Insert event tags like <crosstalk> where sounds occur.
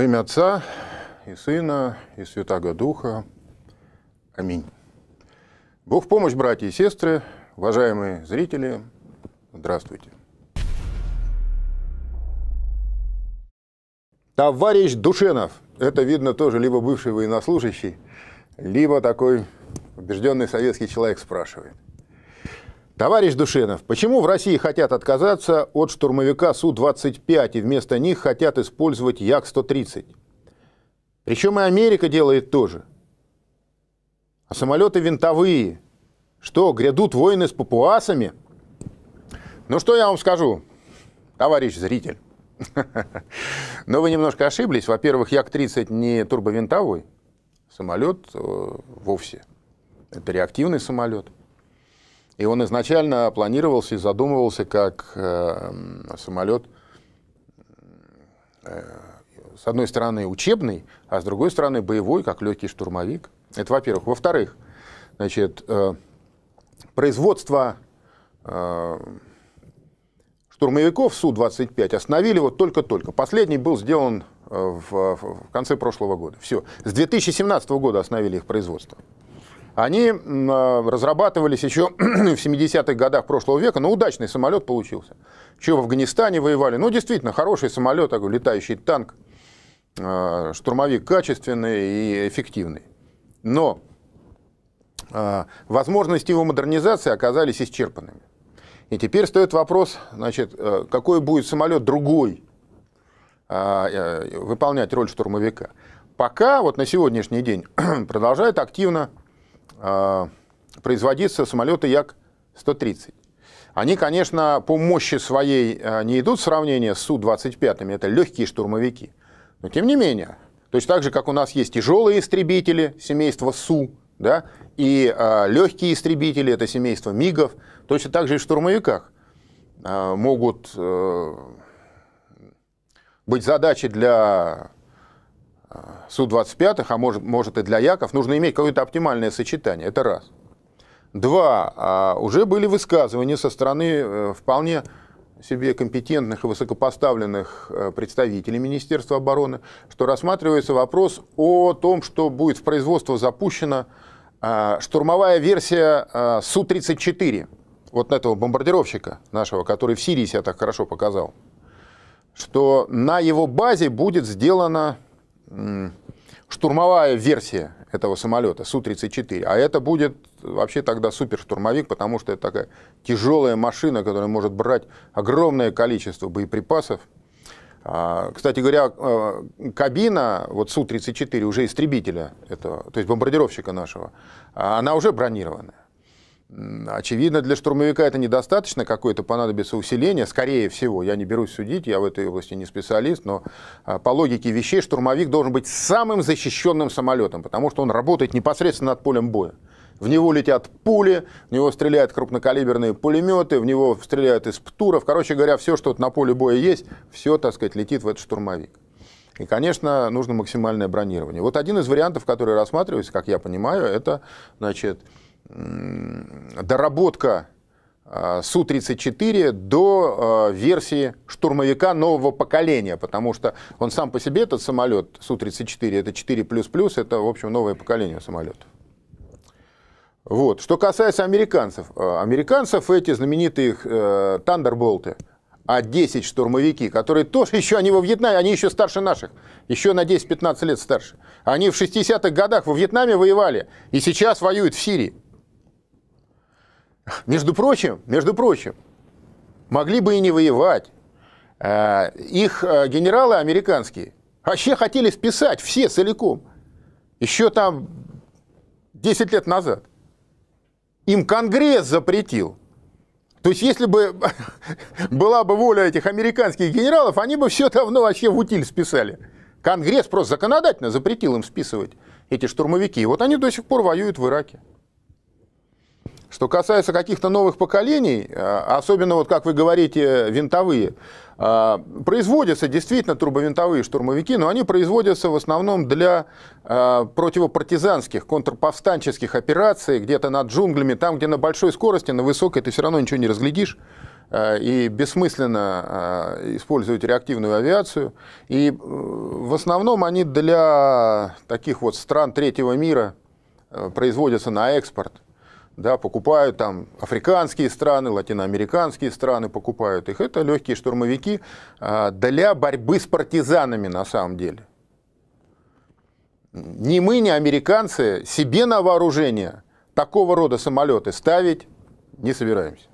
Во имя Отца и Сына и Святаго Духа. Аминь. Бог в помощь, братья и сестры, уважаемые зрители, здравствуйте. Товарищ Душенов, это видно тоже либо бывший военнослужащий, либо такой убежденный советский человек спрашивает – Товарищ Душенов, почему в России хотят отказаться от штурмовика Су-25 и вместо них хотят использовать Як-130? Причем и Америка делает то же. А самолеты винтовые. Что, грядут войны с папуасами? Ну что я вам скажу, товарищ зритель. <laughs> Но вы немножко ошиблись. Во-первых, Як-30 не турбовинтовой самолет э, вовсе. Это реактивный самолет. И он изначально планировался и задумывался как э, самолет, э, с одной стороны, учебный, а с другой стороны, боевой, как легкий штурмовик. Это во-первых. Во-вторых, значит, э, производство э, штурмовиков Су-25 остановили вот только-только. Последний был сделан э, в, в конце прошлого года. Все. С 2017 года остановили их производство они а, разрабатывались еще <clears throat> в 70-х годах прошлого века, но удачный самолет получился. Чего в Афганистане воевали? Ну, действительно, хороший самолет, такой летающий танк, а, штурмовик качественный и эффективный. Но а, возможности его модернизации оказались исчерпанными. И теперь стоит вопрос, значит, э, какой будет самолет другой э, выполнять роль штурмовика. Пока вот на сегодняшний день <clears throat> продолжает активно а, производиться самолеты Як-130. Они, конечно, по мощи своей а, не идут в сравнение с Су-25, это легкие штурмовики. Но тем не менее, точно так же, как у нас есть тяжелые истребители семейства Су, да, и э, легкие истребители, это семейство МИГов, точно так же и в штурмовиках э, могут э, быть задачи для Су-25, а может, может и для Яков, нужно иметь какое-то оптимальное сочетание. Это раз. Два. А, уже были высказывания со стороны э, вполне себе компетентных и высокопоставленных э, представителей Министерства обороны, что рассматривается вопрос о том, что будет в производство запущена э, штурмовая версия Су-34, вот этого бомбардировщика нашего, который в Сирии себя так хорошо показал, что на его базе будет сделана штурмовая версия этого самолета Су-34. А это будет вообще тогда суперштурмовик, потому что это такая тяжелая машина, которая может брать огромное количество боеприпасов. А, кстати говоря, э, кабина вот Су-34 уже истребителя этого, то есть бомбардировщика нашего, а, она уже бронированная. Очевидно, для штурмовика это недостаточно, какое-то понадобится усиление, скорее всего, я не берусь судить, я в этой области не специалист, но а, по логике вещей штурмовик должен быть самым защищенным самолетом, потому что он работает непосредственно над полем боя. В него летят пули, в него стреляют крупнокалиберные пулеметы, в него стреляют из птуров. Короче говоря, все, что на поле боя есть, все, так сказать, летит в этот штурмовик. И, конечно, нужно максимальное бронирование. Вот один из вариантов, который рассматривается, как я понимаю, это, значит, доработка а, Су-34 до а, версии штурмовика нового поколения, потому что он сам по себе, этот самолет Су-34, это 4++, это, в общем, новое поколение самолетов. Вот. Что касается американцев. А, американцев эти знаменитые Тандерболты, э, А-10 штурмовики, которые тоже еще, они во Вьетнаме, они еще старше наших, еще на 10-15 лет старше. Они в 60-х годах во Вьетнаме воевали и сейчас воюют в Сирии. Между прочим, между прочим, могли бы и не воевать. А, их а, генералы американские вообще хотели списать все целиком. Еще там 10 лет назад. Им Конгресс запретил. То есть, если бы <laughs> была бы воля этих американских генералов, они бы все давно вообще в утиль списали. Конгресс просто законодательно запретил им списывать эти штурмовики. И вот они до сих пор воюют в Ираке. Что касается каких-то новых поколений, э, особенно вот как вы говорите, винтовые, э, производятся действительно трубовинтовые штурмовики, но они производятся в основном для э, противопартизанских, контрповстанческих операций, где-то над джунглями, там, где на большой скорости, на высокой ты все равно ничего не разглядишь и бессмысленно использовать реактивную авиацию. И в основном они для таких вот стран третьего мира производятся на экспорт да, покупают там африканские страны, латиноамериканские страны покупают их. Это легкие штурмовики а, для борьбы с партизанами на самом деле. Ни мы, ни американцы себе на вооружение такого рода самолеты ставить не собираемся.